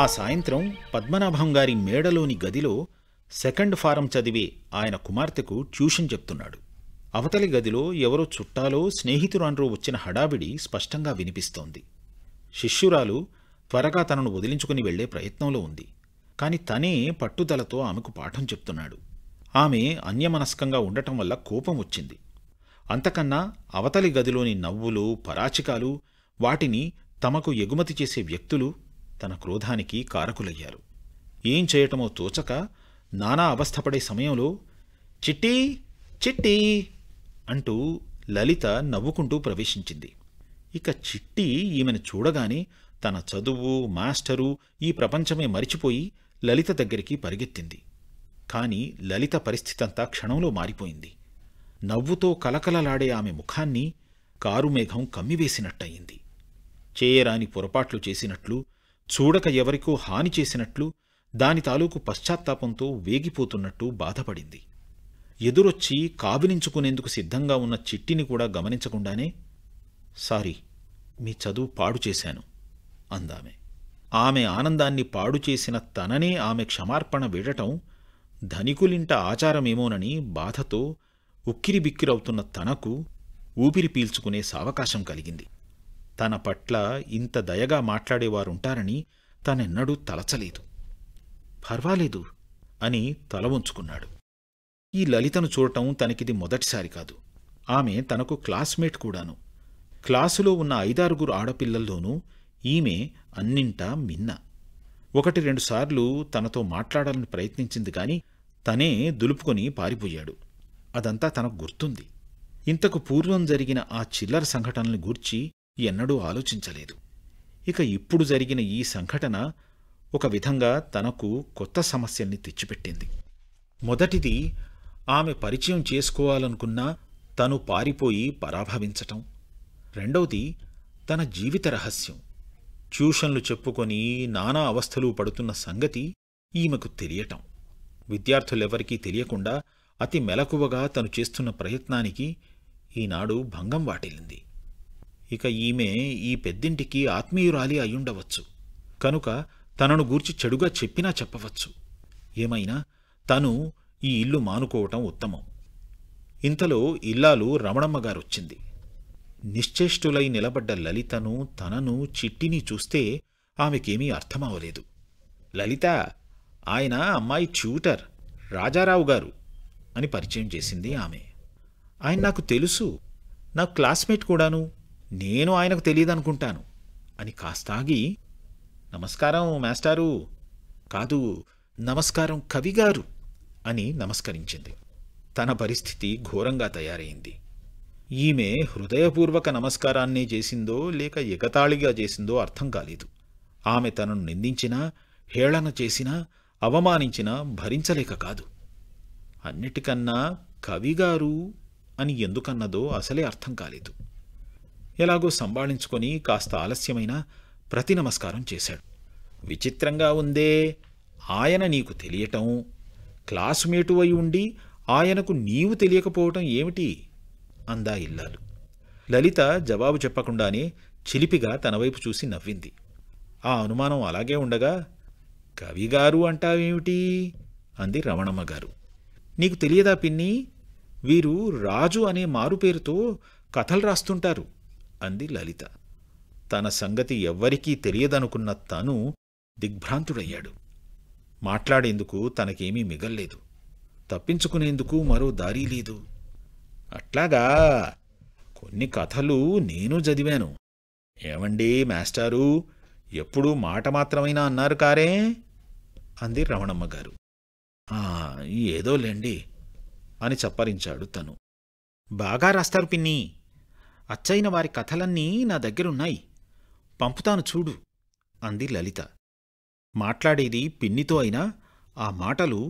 ఆ సాయంత్రం పద్మనాభం గారి మేడలోని గదిలో సెకండ్ ఫారం చదివే ఆయన కుమార్తెకు ట్యూషన్ చెప్తున్నాడు అవతలి గదిలో ఎవరో చుట్టాలో స్నేహితురాన్రో వచ్చిన హడావిడి స్పష్టంగా వినిపిస్తోంది శిష్యురాలు త్వరగా తనను వదిలించుకుని వెళ్లే ప్రయత్నంలో ఉంది కాని తనే పట్టుదలతో ఆమెకు పాఠం చెప్తున్నాడు ఆమె అన్యమనస్కంగా ఉండటం వల్ల కోపం వచ్చింది అంతకన్నా అవతలి గదిలోని నవ్వులు పరాచికాలు వాటిని తమకు ఎగుమతి చేసే వ్యక్తులు తన క్రోధానికి కారకులయ్యారు ఏం చేయటమో తోచక నానా అవస్థపడే సమయంలో చిట్టీ చిట్టీ అంటూ లలిత నవ్వుకుంటూ ప్రవేశించింది ఇక చిట్టి ఈమెను చూడగానే తన చదువు మాస్టరు ఈ ప్రపంచమే మరిచిపోయి లలిత దగ్గరికి పరిగెత్తింది కాని లలిత పరిస్థితంతా క్షణంలో మారిపోయింది నవ్వుతో కలకలలాడే ఆమె ముఖాన్ని కారుమేఘం కమ్మివేసినట్టయింది చేయరాని పొరపాట్లు చేసినట్లు చూడక ఎవరికో హాని చేసినట్లు దాని తాలూకు పశ్చాత్తాపంతో వేగిపోతున్నట్టు బాధపడింది ఎదురొచ్చి కాబినించుకునేందుకు సిద్ధంగా ఉన్న చిట్టిని కూడా గమనించకుండానే సారీ మీ చదువు పాడు చేశాను అందామె ఆమె ఆనందాన్ని పాడు చేసిన తననే ఆమె క్షమార్పణ వీడటం ధనికులింట ఆచారమేమోనని బాధతో ఉక్కిరిబిక్కిరవుతున్న తనకు ఊపిరి పీల్చుకునే సావకాశం కలిగింది తన పట్ల ఇంత దయగా మాట్లాడేవారుంటారని తనెన్నడూ తలచలేదు పర్వాలేదు అని తల ఉంచుకున్నాడు ఈ లలితను చూడటం తనకిది మొదటిసారి కాదు ఆమె తనకు క్లాస్మేట్ కూడాను క్లాసులో ఉన్న ఐదారుగురు ఆడపిల్లల్లోనూ ఈమె అన్నింటా మిన్న ఒకటి రెండుసార్లు తనతో మాట్లాడాలని ప్రయత్నించింది కానీ తనే దులుపుకొని పారిపోయాడు అదంతా తనకు గుర్తుంది ఇంతకు పూర్వం జరిగిన ఆ చిల్లర సంఘటనలు గూర్చి ఎన్నడూ ఆలోచించలేదు ఇక ఇప్పుడు జరిగిన ఈ సంఘటన ఒక విధంగా తనకు కొత్త సమస్యల్ని తెచ్చిపెట్టింది మొదటిది ఆమె పరిచయం చేసుకోవాలనుకున్నా తను పారిపోయి పరాభవించటం రెండవది తన జీవిత రహస్యం ట్యూషన్లు చెప్పుకొని నానా అవస్థలు పడుతున్న సంగతి ఈమెకు తెలియటం విద్యార్థులెవరికీ తెలియకుండా అతి మెలకువగా తను చేస్తున్న ప్రయత్నానికి ఈనాడు భంగం వాటిల్లింది ఇక ఈమె ఈ పెద్దింటికి ఆత్మీయురాలి అయ్యుండవచ్చు కనుక తనను గూర్చి చెడుగా చెప్పినా చెప్పవచ్చు ఏమైనా తను ఈ ఇల్లు మానుకోవటం ఉత్తమం ఇంతలో ఇల్లాలు రమణమ్మగారొచ్చింది నిశ్చేష్టులై నిలబడ్డ లలితను తనను చిట్టిని చూస్తే ఆమెకేమీ అర్థమవలేదు లలిత ఆయన అమ్మాయి ట్యూటర్ రాజారావు గారు అని పరిచయం చేసింది ఆమె ఆయన నాకు తెలుసు నా క్లాస్మేట్ కూడాను నేను ఆయనకు తెలియదనుకుంటాను అని కాస్తాగి నమస్కారం మాస్టారు కాదు నమస్కారం కవిగారు అని నమస్కరించింది తన పరిస్థితి ఘోరంగా తయారైంది ఈమె హృదయపూర్వక నమస్కారాన్నే చేసిందో లేక ఎగతాళిగా చేసిందో అర్థం కాలేదు ఆమె తనను నిందించినా హేళన చేసినా అవమానించినా భరించలేక కాదు అన్నిటికన్నా కవిగారు అని ఎందుకన్నదో అసలే అర్థం కాలేదు ఎలాగో సంభాళించుకొని కాస్త ఆలస్యమైన ప్రతి నమస్కారం చేశాడు విచిత్రంగా ఉందే ఆయన నీకు తెలియటం క్లాసుమేటు అయి ఉండి ఆయనకు నీవు తెలియకపోవటం ఏమిటి అందా ఇల్లాలు లలిత జవాబు చెప్పకుండానే చిలిపిగా తనవైపు చూసి నవ్వింది ఆ అనుమానం అలాగే ఉండగా కవిగారు అంటావేమిటి అంది రమణమ్మ గారు నీకు తెలియదా పిన్ని వీరు రాజు అనే మారుపేరుతో కథలు రాస్తుంటారు అంది లలిత తన సంగతి ఎవ్వరికీ తెలియదనుకున్న తను దిగ్భ్రాంతుడయ్యాడు మాట్లాడేందుకు తనకేమీ మిగల్లేదు తప్పించుకునేందుకు మరో దారి లేదు అట్లాగా కొన్ని కథలు నేను చదివాను ఏమండి మాస్టారు ఎప్పుడూ మాట మాత్రమైనా అన్నారు కారే అంది రమణమ్మగారు గారు ఏదోలేండి అని చప్పరించాడు తను బాగా రాస్తారు పిన్ని అచ్చైన వారి కథలన్నీ నా దగ్గరున్నాయి పంపుతాను చూడు అంది లలిత మాట్లాడేది పిన్నితో అయినా ఆ మాటలు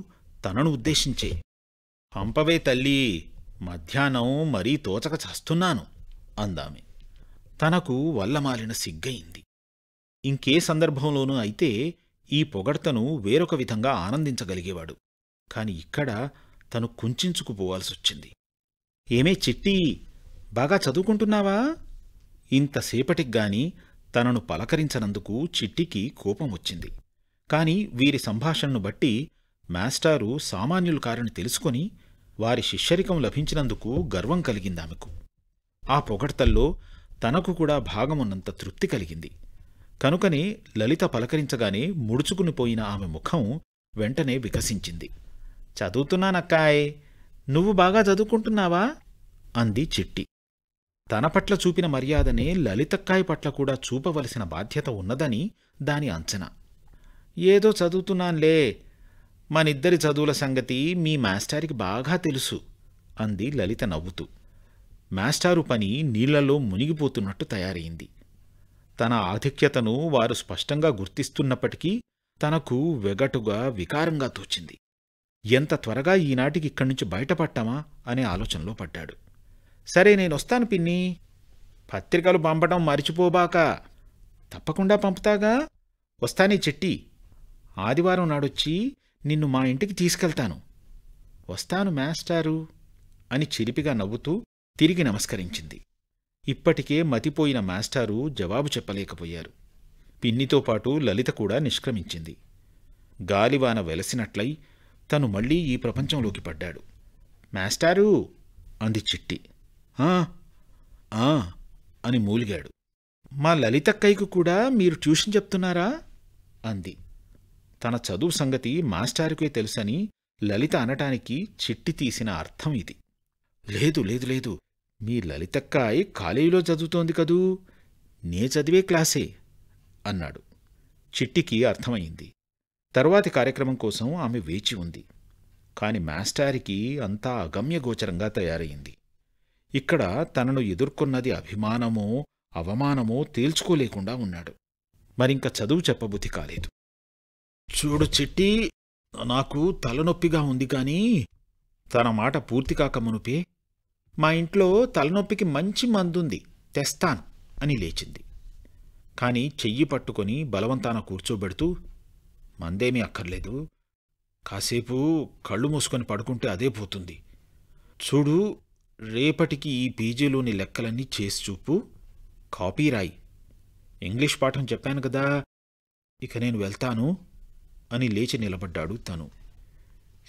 తనను ఉద్దేశించే పంపవే తల్లి మధ్యాహ్నం మరీ తోచక చస్తున్నాను అందామె తనకు వల్లమాలిన సిగ్గయింది ఇంకే సందర్భంలోనూ అయితే ఈ పొగడ్తను వేరొక విధంగా ఆనందించగలిగేవాడు కాని ఇక్కడ తను కుంచుకుపోవాల్సొచ్చింది ఏమే చిట్టి బాగా చదువుకుంటున్నావా ఇంతసేపటిగ్గాని తనను పలకరించనందుకు చిట్టికి కోపం వచ్చింది కాని వీరి సంభాషణను బట్టి మాస్టారు సామాన్యులు కారని తెలుసుకొని వారి శిష్యరికం లభించినందుకు గర్వం కలిగిందామెకు ఆ పొగడ్తల్లో తనకు కూడా భాగమున్నంత తృప్తి కలిగింది కనుకని లలిత పలకరించగానే ముడుచుకుని పోయిన ఆమె ముఖం వెంటనే వికసించింది చదువుతున్నానక్కాయ్ నువ్వు బాగా చదువుకుంటున్నావా అంది చిట్టి తన పట్ల చూపిన మర్యాదనే లలితక్కాయ్ పట్ల కూడా చూపవలసిన బాధ్యత ఉన్నదని దాని అంచనా ఏదో చదువుతున్నాన్లే మనిద్దరి చదువుల సంగతి మీ మాస్టారికి బాగా తెలుసు అంది లలిత నవ్వుతూ మాస్టారు పని నీళ్లలో మునిగిపోతున్నట్టు తయారైంది తన ఆధిక్యతను వారు స్పష్టంగా గుర్తిస్తున్నప్పటికీ తనకు వెగటుగా వికారంగా తోచింది ఎంత త్వరగా ఈనాటికి ఇక్కడి నుంచి బయటపడ్డామా అనే ఆలోచనలో పడ్డాడు సరే నేనొస్తాను పిన్ని పత్రికలు పంపటం మరిచిపోబాక తప్పకుండా పంపుతాగా వస్తానే చెట్టి ఆదివారం నాడొచ్చి నిన్ను మా ఇంటికి తీసుకెళ్తాను వస్తాను మాస్టారు అని చిలిపిగా నవ్వుతూ తిరిగి నమస్కరించింది ఇప్పటికే మతిపోయిన మాస్టారు జవాబు చెప్పలేకపోయారు పిన్నితో పాటు లలిత కూడా నిష్క్రమించింది గాలివాన వెలసినట్లై తను మళ్లీ ఈ ప్రపంచంలోకి పడ్డాడు మాస్టారు అంది చిట్టి ఆ ఆ అని మూలిగాడు మా లలితక్కయ్యకు కూడా మీరు ట్యూషన్ చెప్తున్నారా అంది తన చదువు సంగతి మాస్టారుకే తెలుసని లలిత అనటానికి చిట్టి తీసిన అర్థం ఇది లేదు లేదు లేదు మీ లలితక్కాయ్ కాలేజీలో చదువుతోంది కదూ నే చదివే క్లాసే అన్నాడు చిట్టికి అర్థమైంది తర్వాతి కార్యక్రమం కోసం ఆమె వేచి ఉంది కాని మాస్టారికి అంతా అగమ్యగోచరంగా తయారైంది ఇక్కడ తనను ఎదుర్కొన్నది అభిమానమో అవమానమో తేల్చుకోలేకుండా ఉన్నాడు మరింక చదువు చెప్పబుద్ధి కాలేదు చూడు చిట్టి నాకు తలనొప్పిగా ఉంది కానీ తన మాట పూర్తికాక మునుపే మా ఇంట్లో తలనొప్పికి మంచి మందుంది తెస్తాన్ అని లేచింది కాని చెయ్యి పట్టుకొని బలవంతాన కూర్చోబెడుతూ మందేమీ అక్కర్లేదు కాసేపు కళ్ళు మూసుకొని పడుకుంటే అదే పోతుంది చూడు రేపటికి ఈ పీజీలోని లెక్కలన్నీ చేసి చూపు కాపీ రాయి ఇంగ్లీష్ పాఠం చెప్పాను కదా ఇక నేను వెళ్తాను అని లేచి నిలబడ్డాడు తను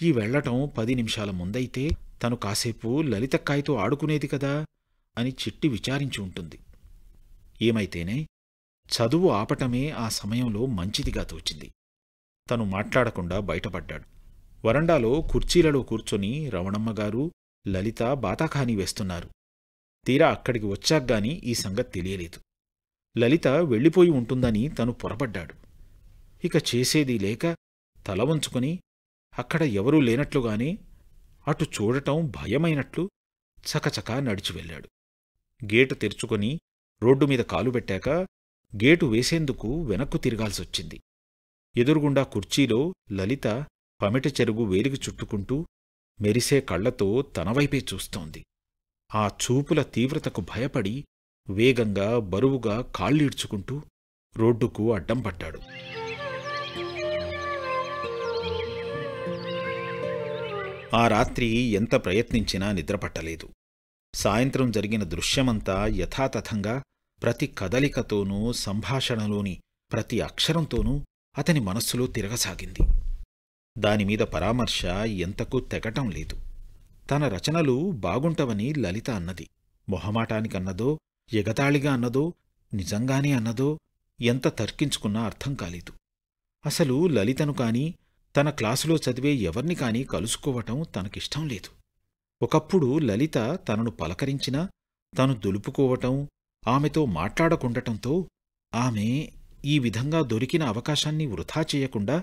ఈ వెళ్లటం పది నిమిషాల ముందైతే తను కాసేపు లలితక్కాయతో ఆడుకునేది కదా అని చిట్టి విచారించి ఉంటుంది ఏమైతేనే చదువు ఆపటమే ఆ సమయంలో మంచిదిగా తోచింది తను మాట్లాడకుండా బయటపడ్డాడు వరండాలో కుర్చీలలో కూర్చొని రమణమ్మగారు లలిత బాతాఖాని వేస్తున్నారు తీరా అక్కడికి వచ్చాగ్గాని ఈ సంగతి తెలియలేదు లలిత వెళ్ళిపోయి ఉంటుందని తను పొరపడ్డాడు ఇక చేసేది లేక తల వంచుకుని అక్కడ ఎవరూ లేనట్లుగానే అటు చూడటం భయమైనట్లు చకచకా నడిచి వెళ్ళాడు గేటు తెరుచుకొని రోడ్డు మీద కాలు పెట్టాక గేటు వేసేందుకు వెనక్కు తిరగాల్సొచ్చింది ఎదురుగుండా కుర్చీలో లలిత పమిట చెరుగు వేలికి చుట్టుకుంటూ మెరిసే కళ్లతో తనవైపే చూస్తోంది ఆ చూపుల తీవ్రతకు భయపడి వేగంగా బరువుగా కాళ్ళీడ్చుకుంటూ రోడ్డుకు అడ్డం పడ్డాడు ఆ రాత్రి ఎంత ప్రయత్నించినా నిద్రపట్టలేదు సాయంత్రం జరిగిన దృశ్యమంతా యథాతథంగా ప్రతి కదలికతోనూ సంభాషణలోని ప్రతి అక్షరంతోనూ అతని మనస్సులో తిరగసాగింది దానిమీద పరామర్శ ఎంతకు తెగటం లేదు తన రచనలు బాగుంటవని లలిత అన్నది మొహమాటానికన్నదో ఎగతాళిగా అన్నదో నిజంగానే అన్నదో ఎంత తర్కించుకున్నా అర్థం కాలేదు అసలు లలితను కాని తన క్లాసులో చదివే ఎవర్ని కానీ కలుసుకోవటం తనకిష్టం లేదు ఒకప్పుడు లలిత తనను పలకరించినా తను దులుపుకోవటం ఆమెతో మాట్లాడకుండటంతో ఆమె ఈ విధంగా దొరికిన అవకాశాన్ని వృథా చేయకుండా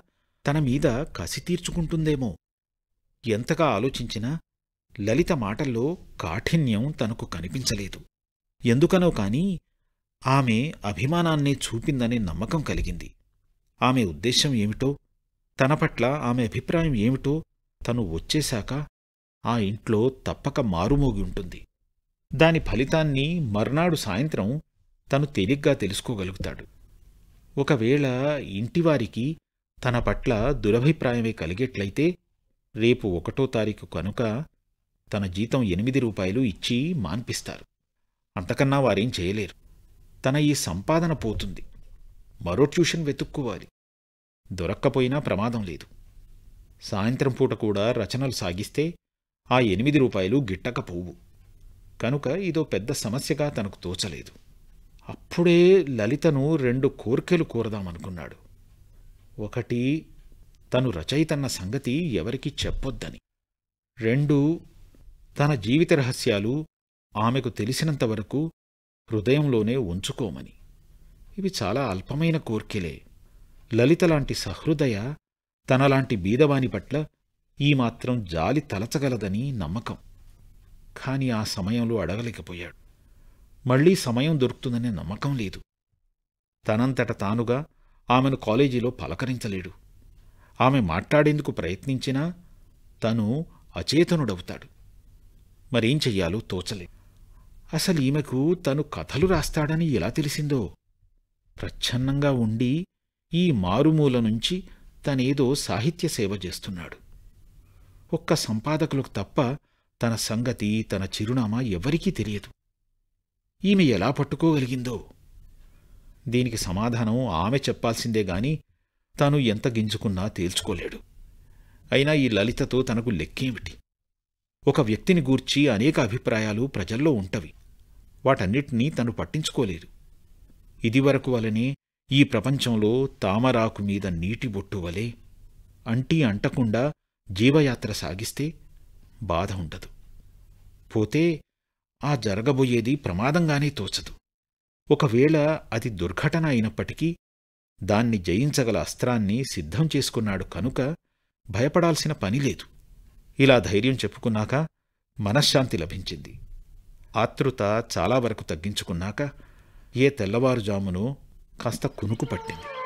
తన మీద కసి తీర్చుకుంటుందేమో ఎంతగా ఆలోచించినా లలిత మాటల్లో కాఠిన్యం తనకు కనిపించలేదు ఎందుకనో కాని ఆమె అభిమానాన్నే చూపిందనే నమ్మకం కలిగింది ఆమె ఉద్దేశ్యం ఏమిటో తన పట్ల ఆమె అభిప్రాయం ఏమిటో తను వచ్చేశాక ఆ ఇంట్లో తప్పక మారుమోగి ఉంటుంది దాని ఫలితాన్ని మర్నాడు సాయంత్రం తను తేలిగ్గా తెలుసుకోగలుగుతాడు ఒకవేళ ఇంటివారికి తన పట్ల దురభిప్రాయమే కలిగేట్లయితే రేపు ఒకటో తారీఖు కనుక తన జీతం ఎనిమిది రూపాయలు ఇచ్చి మాన్పిస్తారు అంతకన్నా వారేం చేయలేరు తన ఈ సంపాదన పోతుంది మరో ట్యూషన్ వెతుక్కోవాలి దొరక్కపోయినా ప్రమాదం లేదు సాయంత్రం పూట కూడా రచనలు సాగిస్తే ఆ ఎనిమిది రూపాయలు గిట్టకపోవు కనుక ఇదో పెద్ద సమస్యగా తనకు తోచలేదు అప్పుడే లలితను రెండు కోర్కెలు కోరదామనుకున్నాడు ఒకటి తను రచయితన్న సంగతి ఎవరికి చెప్పొద్దని రెండు తన జీవిత రహస్యాలు ఆమెకు తెలిసినంతవరకు హృదయంలోనే ఉంచుకోమని ఇవి చాలా అల్పమైన కోర్కెలే లలిత లాంటి సహృదయ తనలాంటి బీదవాని పట్ల ఈ మాత్రం జాలి తలచగలదని నమ్మకం కాని ఆ సమయంలో అడగలేకపోయాడు మళ్లీ సమయం దొరుకుతుందనే నమ్మకం లేదు తనంతట తానుగా ఆమెను కాలేజీలో పలకరించలేడు ఆమె మాట్లాడేందుకు ప్రయత్నించినా తను అచేతనుడవుతాడు మరేం చెయ్యాలో తోచలే అసలు ఈమెకు తను కథలు రాస్తాడని ఎలా తెలిసిందో ప్రచ్ఛన్నంగా ఉండి ఈ మారుమూల నుంచి తనేదో సాహిత్య సేవ చేస్తున్నాడు ఒక్క సంపాదకులకు తప్ప తన సంగతి తన చిరునామా ఎవరికీ తెలియదు ఈమె ఎలా పట్టుకోగలిగిందో దీనికి సమాధానం ఆమె చెప్పాల్సిందే గాని తను ఎంత గింజుకున్నా తేల్చుకోలేడు అయినా ఈ లలితతో తనకు లెక్కేమిటి ఒక వ్యక్తిని గూర్చి అనేక అభిప్రాయాలు ప్రజల్లో ఉంటవి వాటన్నిటినీ తను పట్టించుకోలేదు ఇదివరకు వలనే ఈ ప్రపంచంలో తామరాకు మీద నీటి బొట్టు వలె అంటీ అంటకుండా జీవయాత్ర సాగిస్తే బాధ ఉండదు పోతే ఆ జరగబోయేది ప్రమాదంగానే తోచదు ఒకవేళ అది దుర్ఘటన అయినప్పటికీ దాన్ని జయించగల అస్త్రాన్ని సిద్ధం చేసుకున్నాడు కనుక భయపడాల్సిన పని లేదు ఇలా ధైర్యం చెప్పుకున్నాక మనశ్శాంతి లభించింది ఆతృత చాలా వరకు తగ్గించుకున్నాక ఏ తెల్లవారుజామునో కాస్త కునుకు పట్టింది